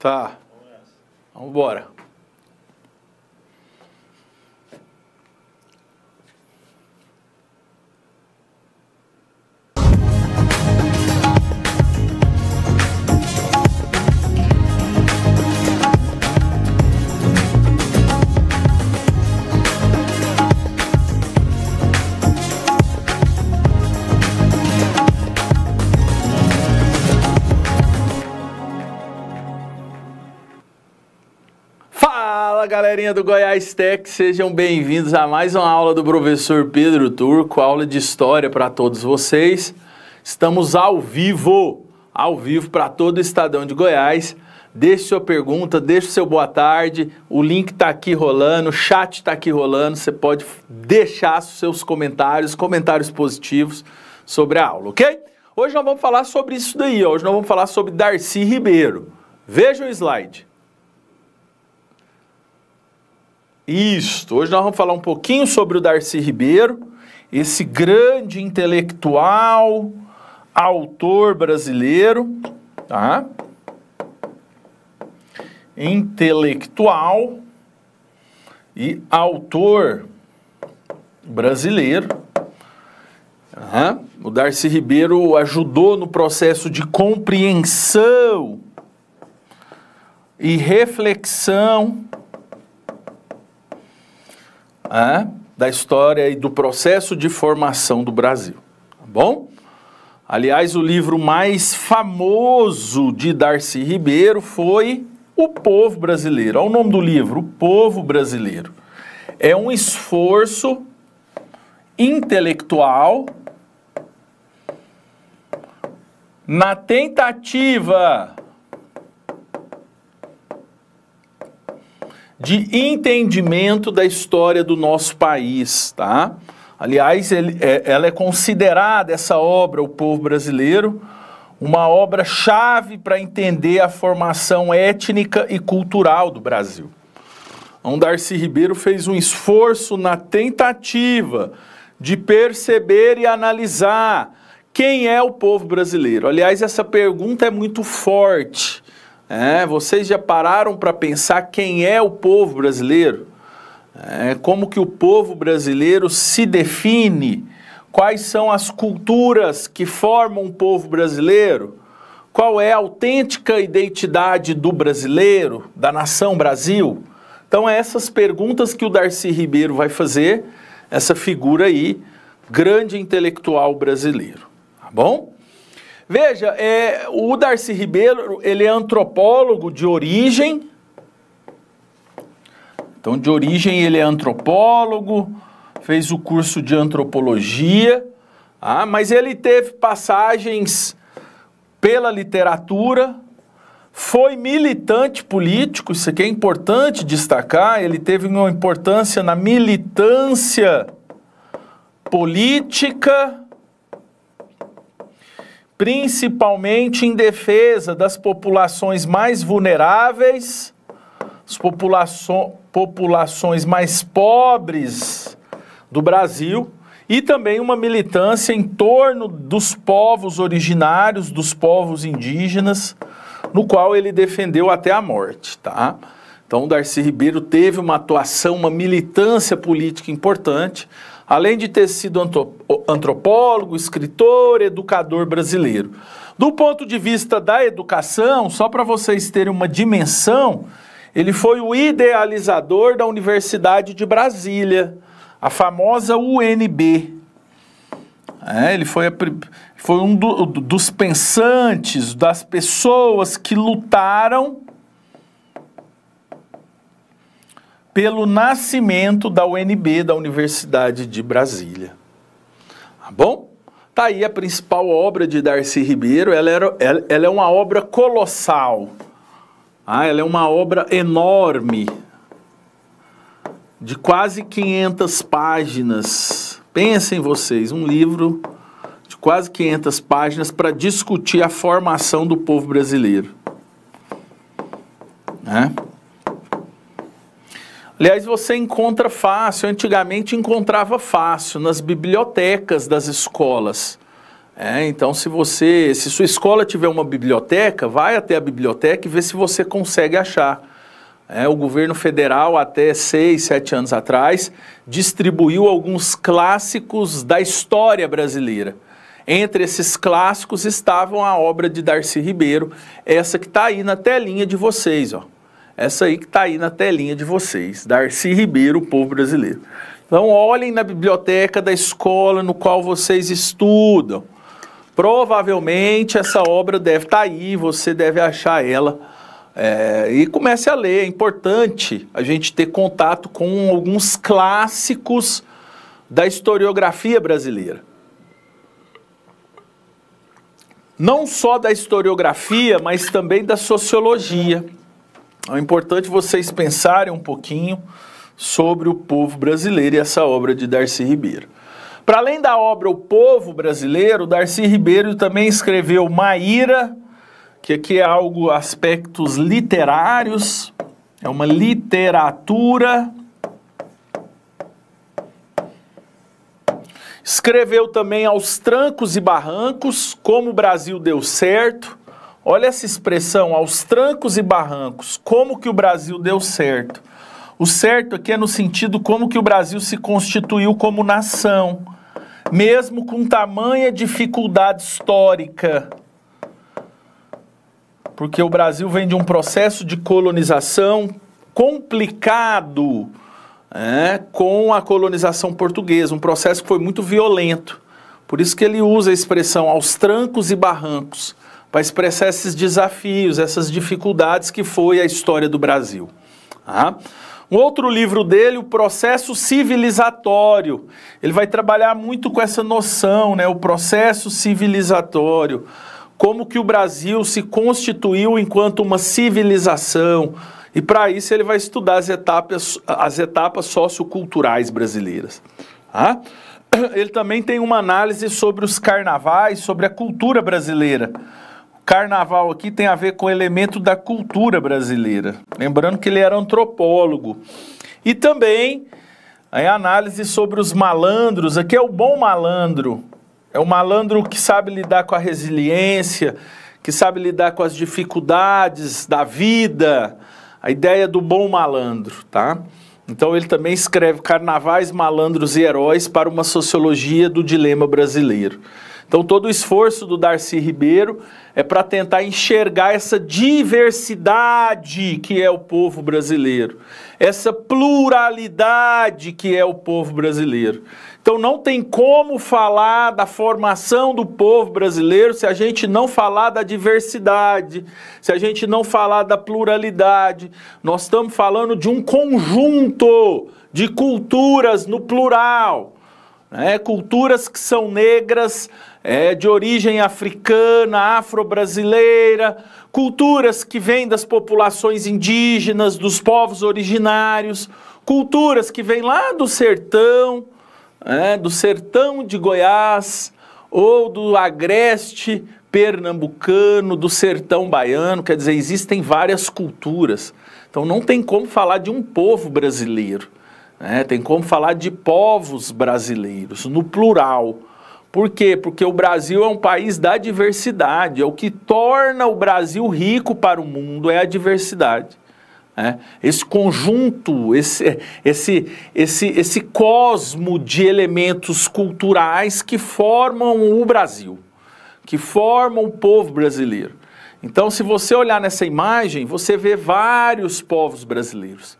Tá. Vamos embora. galerinha do Goiás Tech, sejam bem-vindos a mais uma aula do professor Pedro Turco, aula de história para todos vocês. Estamos ao vivo, ao vivo para todo o Estadão de Goiás. Deixe sua pergunta, deixe seu boa tarde, o link está aqui rolando, o chat está aqui rolando, você pode deixar seus comentários, comentários positivos sobre a aula, ok? Hoje nós vamos falar sobre isso daí, hoje nós vamos falar sobre Darcy Ribeiro. Veja o slide. Isto. Hoje nós vamos falar um pouquinho sobre o Darcy Ribeiro, esse grande intelectual, autor brasileiro, tá? Intelectual e autor brasileiro. Uhum. O Darcy Ribeiro ajudou no processo de compreensão e reflexão da história e do processo de formação do Brasil. Tá bom? Aliás, o livro mais famoso de Darcy Ribeiro foi O Povo Brasileiro. Olha o nome do livro, O Povo Brasileiro. É um esforço intelectual na tentativa de entendimento da história do nosso país, tá? Aliás, ele, é, ela é considerada, essa obra, O Povo Brasileiro, uma obra-chave para entender a formação étnica e cultural do Brasil. Um então, Darcy Ribeiro fez um esforço na tentativa de perceber e analisar quem é o povo brasileiro. Aliás, essa pergunta é muito forte é, vocês já pararam para pensar quem é o povo brasileiro? É, como que o povo brasileiro se define? Quais são as culturas que formam o povo brasileiro? Qual é a autêntica identidade do brasileiro, da nação Brasil? Então, é essas perguntas que o Darcy Ribeiro vai fazer, essa figura aí, grande intelectual brasileiro. Tá bom? Veja, é, o Darcy Ribeiro, ele é antropólogo de origem. Então, de origem, ele é antropólogo, fez o curso de antropologia, ah, mas ele teve passagens pela literatura, foi militante político, isso aqui é importante destacar, ele teve uma importância na militância política principalmente em defesa das populações mais vulneráveis, as populações mais pobres do Brasil e também uma militância em torno dos povos originários, dos povos indígenas, no qual ele defendeu até a morte, tá? Então, Darcy Ribeiro teve uma atuação, uma militância política importante, além de ter sido antropólogo, escritor, educador brasileiro. Do ponto de vista da educação, só para vocês terem uma dimensão, ele foi o idealizador da Universidade de Brasília, a famosa UNB. É, ele foi, a, foi um do, dos pensantes, das pessoas que lutaram pelo nascimento da UNB, da Universidade de Brasília. Tá bom? Tá aí a principal obra de Darcy Ribeiro, ela, era, ela, ela é uma obra colossal, ah, ela é uma obra enorme, de quase 500 páginas. Pensem vocês, um livro de quase 500 páginas para discutir a formação do povo brasileiro. Né? Aliás, você encontra fácil, antigamente encontrava fácil nas bibliotecas das escolas. É, então, se você, se sua escola tiver uma biblioteca, vai até a biblioteca e vê se você consegue achar. É, o governo federal, até seis, sete anos atrás, distribuiu alguns clássicos da história brasileira. Entre esses clássicos estavam a obra de Darcy Ribeiro, essa que está aí na telinha de vocês, ó. Essa aí que está aí na telinha de vocês, Darcy Ribeiro, o povo brasileiro. Então olhem na biblioteca da escola no qual vocês estudam. Provavelmente essa obra deve estar tá aí, você deve achar ela. É, e comece a ler. É importante a gente ter contato com alguns clássicos da historiografia brasileira. Não só da historiografia, mas também da sociologia é importante vocês pensarem um pouquinho sobre o povo brasileiro e essa obra de Darcy Ribeiro. Para além da obra O Povo Brasileiro, Darcy Ribeiro também escreveu Maíra, que aqui é algo, aspectos literários, é uma literatura. Escreveu também Aos Trancos e Barrancos, Como o Brasil Deu Certo, Olha essa expressão, aos trancos e barrancos, como que o Brasil deu certo. O certo aqui é no sentido como que o Brasil se constituiu como nação, mesmo com tamanha dificuldade histórica. Porque o Brasil vem de um processo de colonização complicado é, com a colonização portuguesa, um processo que foi muito violento. Por isso que ele usa a expressão aos trancos e barrancos para expressar esses desafios, essas dificuldades que foi a história do Brasil. Tá? Um outro livro dele, O Processo Civilizatório. Ele vai trabalhar muito com essa noção, né? o processo civilizatório. Como que o Brasil se constituiu enquanto uma civilização. E para isso ele vai estudar as etapas, as etapas socioculturais brasileiras. Tá? Ele também tem uma análise sobre os carnavais, sobre a cultura brasileira carnaval aqui tem a ver com o elemento da cultura brasileira. Lembrando que ele era antropólogo. E também a análise sobre os malandros. Aqui é o bom malandro. É o malandro que sabe lidar com a resiliência, que sabe lidar com as dificuldades da vida. A ideia do bom malandro, tá? Então ele também escreve Carnavais, Malandros e Heróis para uma Sociologia do Dilema Brasileiro. Então, todo o esforço do Darcy Ribeiro é para tentar enxergar essa diversidade que é o povo brasileiro, essa pluralidade que é o povo brasileiro. Então, não tem como falar da formação do povo brasileiro se a gente não falar da diversidade, se a gente não falar da pluralidade. Nós estamos falando de um conjunto de culturas no plural. Né? Culturas que são negras, é, de origem africana, afro-brasileira, culturas que vêm das populações indígenas, dos povos originários, culturas que vêm lá do sertão, é, do sertão de Goiás ou do agreste pernambucano, do sertão baiano, quer dizer, existem várias culturas. Então não tem como falar de um povo brasileiro, né? tem como falar de povos brasileiros, no plural. Por quê? Porque o Brasil é um país da diversidade. É o que torna o Brasil rico para o mundo é a diversidade. Né? Esse conjunto, esse, esse, esse, esse cosmo de elementos culturais que formam o Brasil, que formam o povo brasileiro. Então, se você olhar nessa imagem, você vê vários povos brasileiros.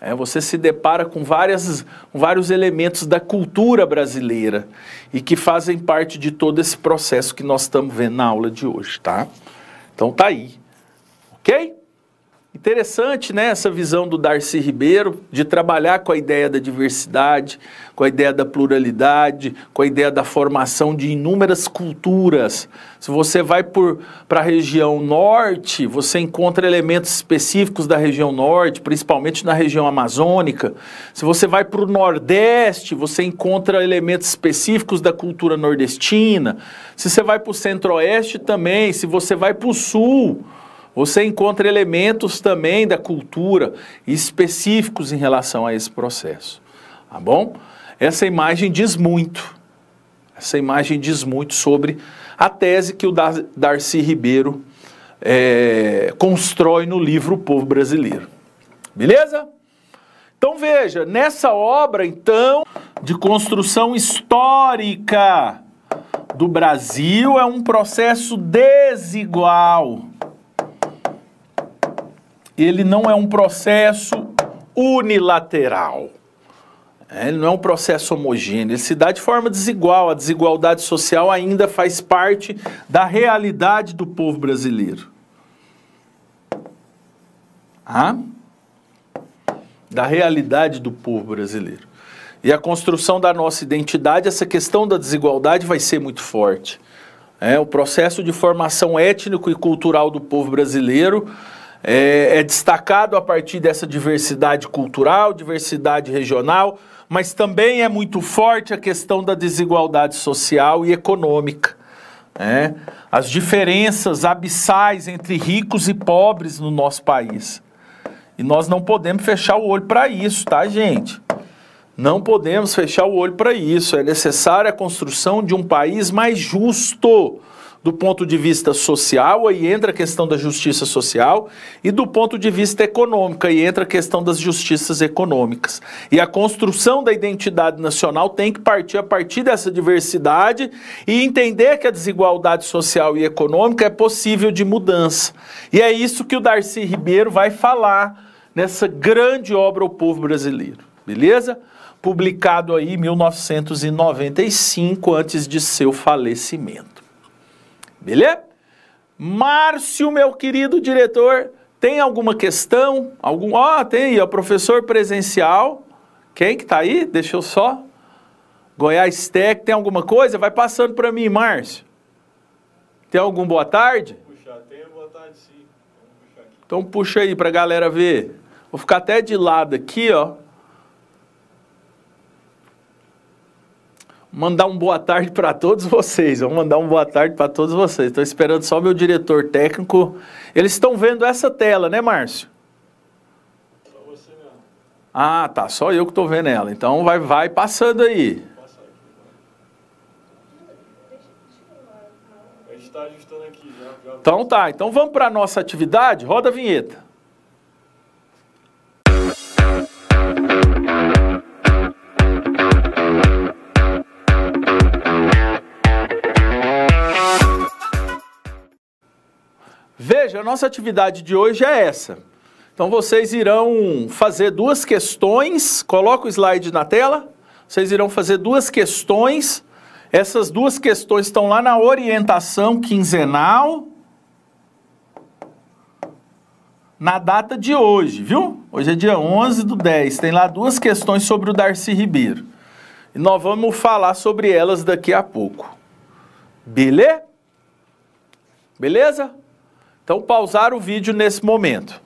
É, você se depara com, várias, com vários elementos da cultura brasileira e que fazem parte de todo esse processo que nós estamos vendo na aula de hoje, tá? Então tá aí, ok? Interessante, né, essa visão do Darcy Ribeiro de trabalhar com a ideia da diversidade, com a ideia da pluralidade, com a ideia da formação de inúmeras culturas. Se você vai para a região norte, você encontra elementos específicos da região norte, principalmente na região amazônica. Se você vai para o nordeste, você encontra elementos específicos da cultura nordestina. Se você vai para o centro-oeste também, se você vai para o sul, você encontra elementos também da cultura específicos em relação a esse processo, tá bom? Essa imagem diz muito. Essa imagem diz muito sobre a tese que o Darcy Ribeiro é, constrói no livro O Povo Brasileiro. Beleza? Então veja, nessa obra, então, de construção histórica do Brasil é um processo desigual ele não é um processo unilateral. É, ele não é um processo homogêneo, ele se dá de forma desigual. A desigualdade social ainda faz parte da realidade do povo brasileiro. Da realidade do povo brasileiro. E a construção da nossa identidade, essa questão da desigualdade vai ser muito forte. É, o processo de formação étnico e cultural do povo brasileiro é, é destacado a partir dessa diversidade cultural, diversidade regional, mas também é muito forte a questão da desigualdade social e econômica. É, as diferenças abissais entre ricos e pobres no nosso país. E nós não podemos fechar o olho para isso, tá, gente? Não podemos fechar o olho para isso. É necessária a construção de um país mais justo, do ponto de vista social, aí entra a questão da justiça social, e do ponto de vista econômico, aí entra a questão das justiças econômicas. E a construção da identidade nacional tem que partir a partir dessa diversidade e entender que a desigualdade social e econômica é possível de mudança. E é isso que o Darcy Ribeiro vai falar nessa grande obra ao povo brasileiro, beleza? Publicado aí em 1995, antes de seu falecimento. Beleza? Márcio, meu querido diretor, tem alguma questão? Algum? Ó, oh, tem aí, ó, professor presencial. Quem que tá aí? Deixa eu só. Goiás Tech, tem alguma coisa? Vai passando para mim, Márcio. Tem algum boa tarde? Puxa, tem boa tarde sim. Então puxa aí para a galera ver. Vou ficar até de lado aqui, ó. mandar um boa tarde para todos vocês. Vou mandar um boa tarde para todos vocês. Estou esperando só meu diretor técnico. Eles estão vendo essa tela, né, Márcio? Só você mesmo. Ah, tá. Só eu que estou vendo ela. Então vai, vai passando aí. Tá então tá, então vamos para a nossa atividade. Roda a vinheta. Veja, a nossa atividade de hoje é essa. Então vocês irão fazer duas questões, coloca o slide na tela. Vocês irão fazer duas questões. Essas duas questões estão lá na orientação quinzenal. Na data de hoje, viu? Hoje é dia 11 do 10. Tem lá duas questões sobre o Darcy Ribeiro. E nós vamos falar sobre elas daqui a pouco. Beleza? Beleza? Então, pausar o vídeo nesse momento.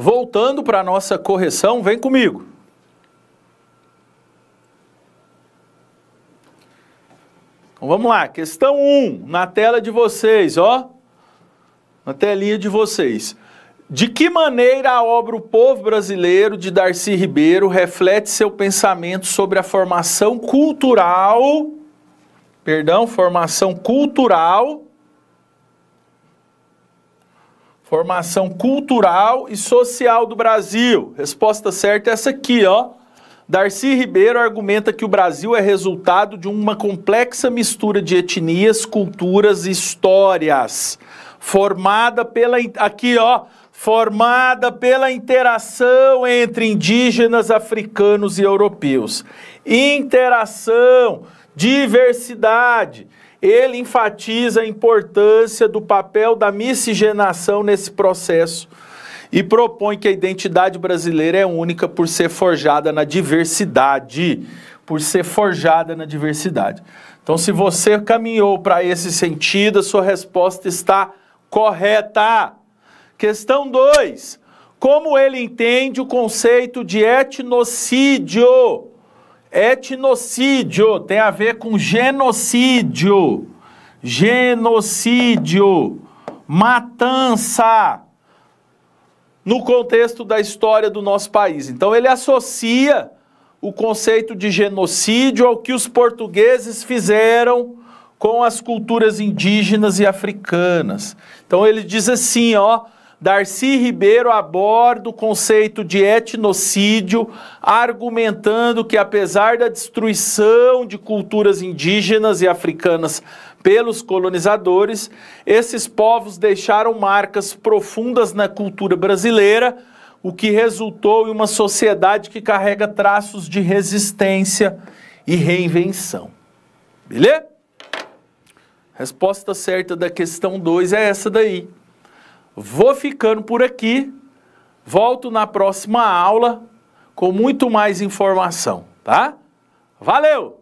Voltando para a nossa correção, vem comigo. Então vamos lá, questão 1, na tela de vocês, ó. Na telinha de vocês. De que maneira a obra O Povo Brasileiro de Darcy Ribeiro reflete seu pensamento sobre a formação cultural, perdão, formação cultural Formação cultural e social do Brasil. Resposta certa é essa aqui, ó. Darcy Ribeiro argumenta que o Brasil é resultado de uma complexa mistura de etnias, culturas e histórias, formada pela aqui, ó, formada pela interação entre indígenas, africanos e europeus. Interação, diversidade, ele enfatiza a importância do papel da miscigenação nesse processo e propõe que a identidade brasileira é única por ser forjada na diversidade, por ser forjada na diversidade. Então, se você caminhou para esse sentido, a sua resposta está correta. Questão 2. Como ele entende o conceito de etnocídio? Etnocídio tem a ver com genocídio. Genocídio, matança no contexto da história do nosso país. Então ele associa o conceito de genocídio ao que os portugueses fizeram com as culturas indígenas e africanas. Então ele diz assim, ó, Darcy Ribeiro aborda o conceito de etnocídio, argumentando que, apesar da destruição de culturas indígenas e africanas pelos colonizadores, esses povos deixaram marcas profundas na cultura brasileira, o que resultou em uma sociedade que carrega traços de resistência e reinvenção. Beleza? Resposta certa da questão 2 é essa daí. Vou ficando por aqui. Volto na próxima aula com muito mais informação, tá? Valeu!